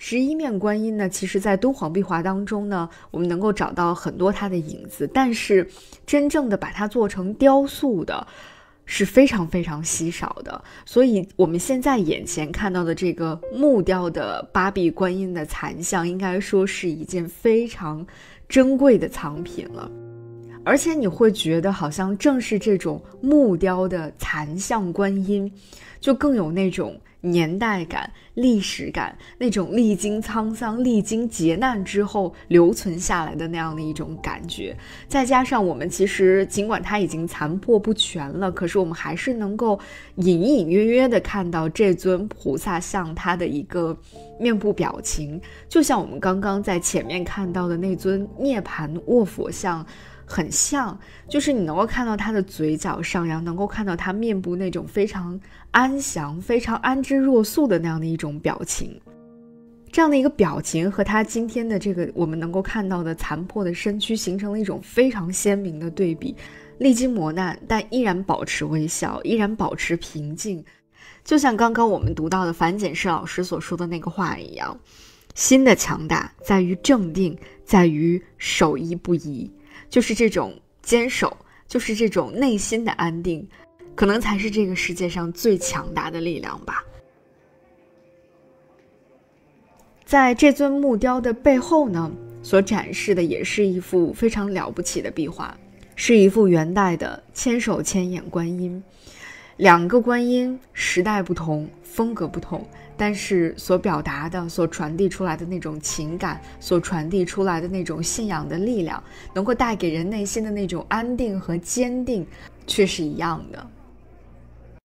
十一面观音呢？其实，在敦煌壁画当中呢，我们能够找到很多它的影子，但是真正的把它做成雕塑的，是非常非常稀少的。所以，我们现在眼前看到的这个木雕的八臂观音的残像，应该说是一件非常珍贵的藏品了。而且你会觉得，好像正是这种木雕的残像观音，就更有那种年代感、历史感，那种历经沧桑、历经劫难之后留存下来的那样的一种感觉。再加上我们其实，尽管它已经残破不全了，可是我们还是能够隐隐约约地看到这尊菩萨像它的一个面部表情，就像我们刚刚在前面看到的那尊涅槃卧佛像。很像，就是你能够看到他的嘴角上扬，能够看到他面部那种非常安详、非常安之若素的那样的一种表情。这样的一个表情和他今天的这个我们能够看到的残破的身躯形成了一种非常鲜明的对比。历经磨难，但依然保持微笑，依然保持平静，就像刚刚我们读到的樊锦诗老师所说的那个话一样：，心的强大在于镇定，在于守一不移。就是这种坚守，就是这种内心的安定，可能才是这个世界上最强大的力量吧。在这尊木雕的背后呢，所展示的也是一幅非常了不起的壁画，是一幅元代的千手千眼观音。两个观音时代不同，风格不同，但是所表达的、所传递出来的那种情感，所传递出来的那种信仰的力量，能够带给人内心的那种安定和坚定，却是一样的。